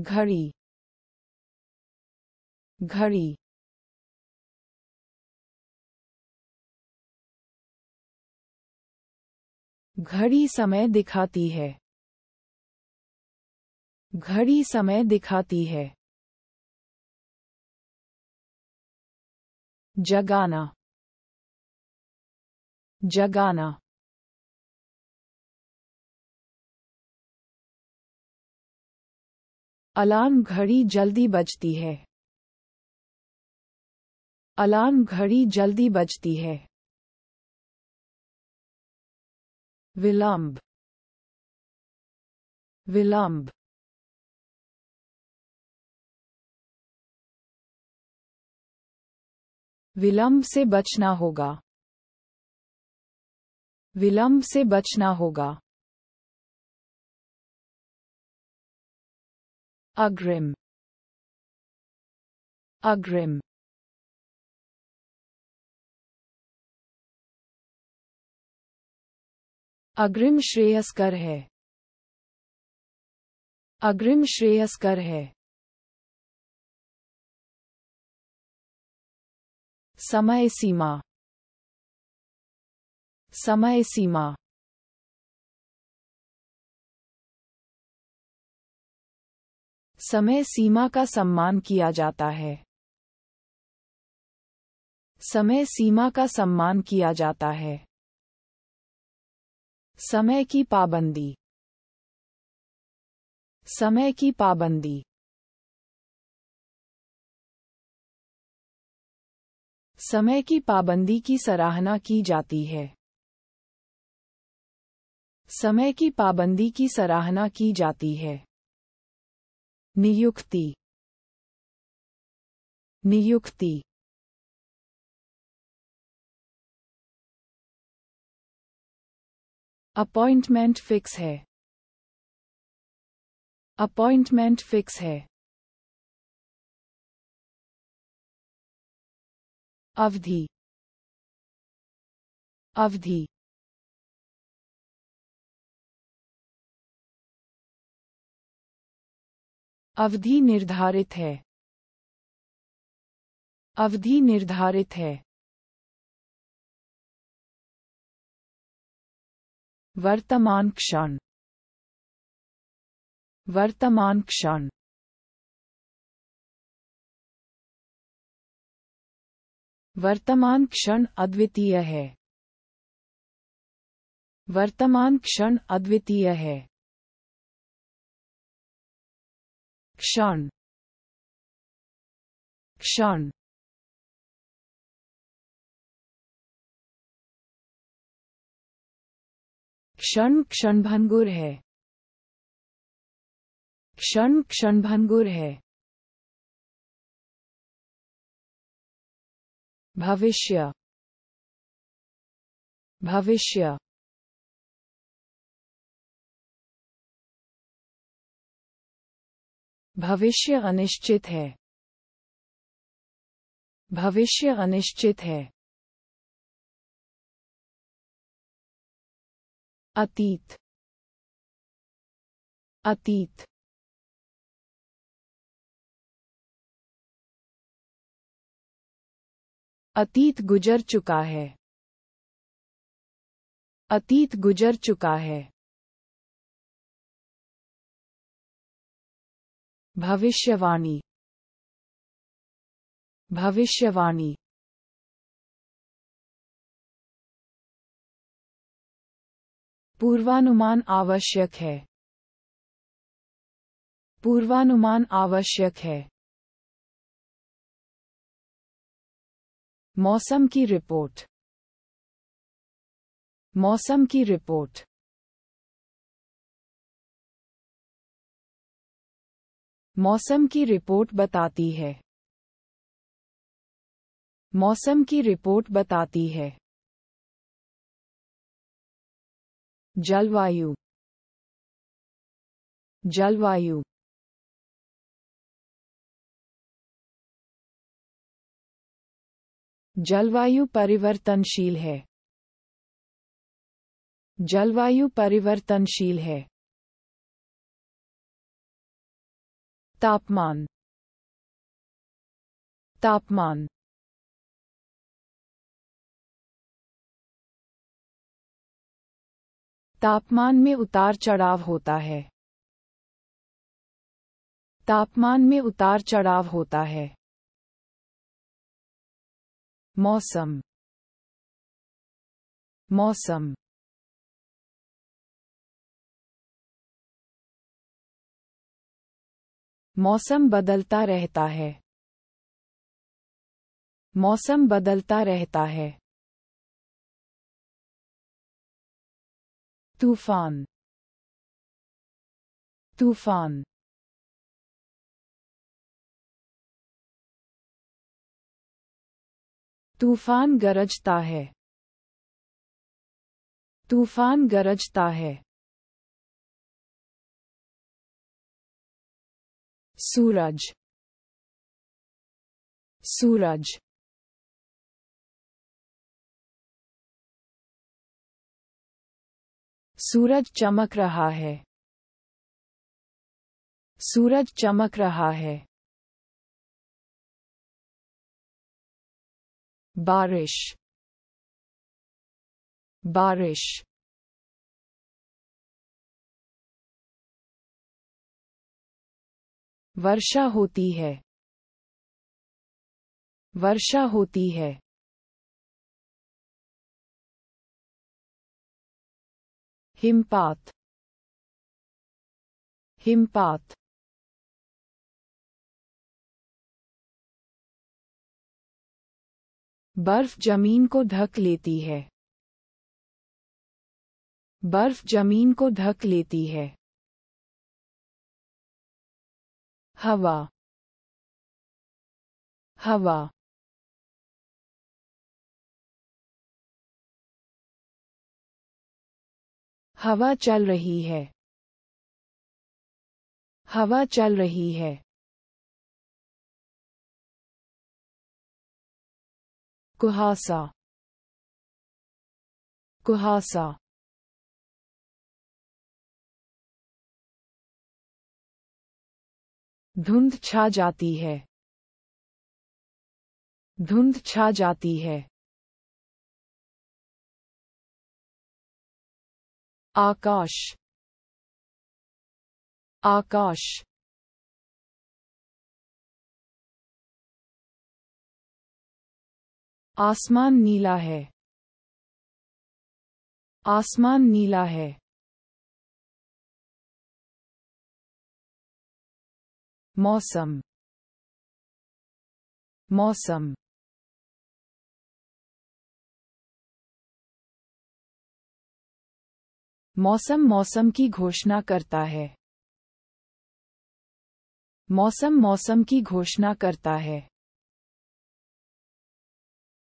घड़ी घड़ी घड़ी समय दिखाती है घड़ी समय दिखाती है जगाना जगाना अलार्म घड़ी जल्दी बजती है अलार्म घड़ी जल्दी बजती है विलंब विलंब विलंब से बचना होगा विलंब से बचना होगा Agrim. Agrim. अग्रिम श्रेयस्कर है अग्रिम श्रेयस्कर है समय सीमा समय सीमा समय सीमा का सम्मान किया जाता है समय सीमा का सम्मान किया जाता है समय की पाबंदी समय की पाबंदी समय की पाबंदी की सराहना की जाती है समय की पाबंदी की सराहना की जाती है नियुक्ति नियुक्ति अपॉइंटमेंट फिक्स है अपॉइंटमेंट फिक्स है अवधि अवधि अवधि निर्धारित है अवधि निर्धारित है वर्तमान क्षण वर्तमान क्षण वर्तमान क्षण अद्वितीय है वर्तमान क्षण अद्वितीय है Kshon Kshon क्षण क्षण भंगुर है क्षण क्षण भंगुर है भविष्य भविष्य भविष्य अनिश्चित है भविष्य अनिश्चित है अतीत अतीत अतीत गुजर चुका है अतीत गुजर चुका है भविष्यवाणी भविष्यवाणी पूर्वानुमान आवश्यक है पूर्वानुमान आवश्यक है मौसम की रिपोर्ट मौसम की रिपोर्ट मौसम की रिपोर्ट बताती है मौसम की रिपोर्ट बताती है जलवायु जलवायु जलवायु परिवर्तनशील है जलवायु परिवर्तनशील है तापमान तापमान तापमान में उतार चढ़ाव होता है तापमान में उतार चढ़ाव होता है मौसम मौसम मौसम बदलता रहता है मौसम बदलता रहता है तूफान तूफान तूफान गरजता है तूफान गरजता है सूरज सूरज सूरज चमक रहा है सूरज चमक रहा है बारिश बारिश वर्षा होती है वर्षा होती है हिमपात हिमपात बर्फ जमीन को ढक लेती है बर्फ जमीन को ढक लेती है हवा हवा हवा चल रही है हवा चल रही है कुहासा कुहासा धुंध छा जाती है धुंध छा जाती है आकाश आकाश आसमान नीला है आसमान नीला है मौसम मौसम मौसम मौसम की घोषणा करता है मौसम मौसम की घोषणा करता है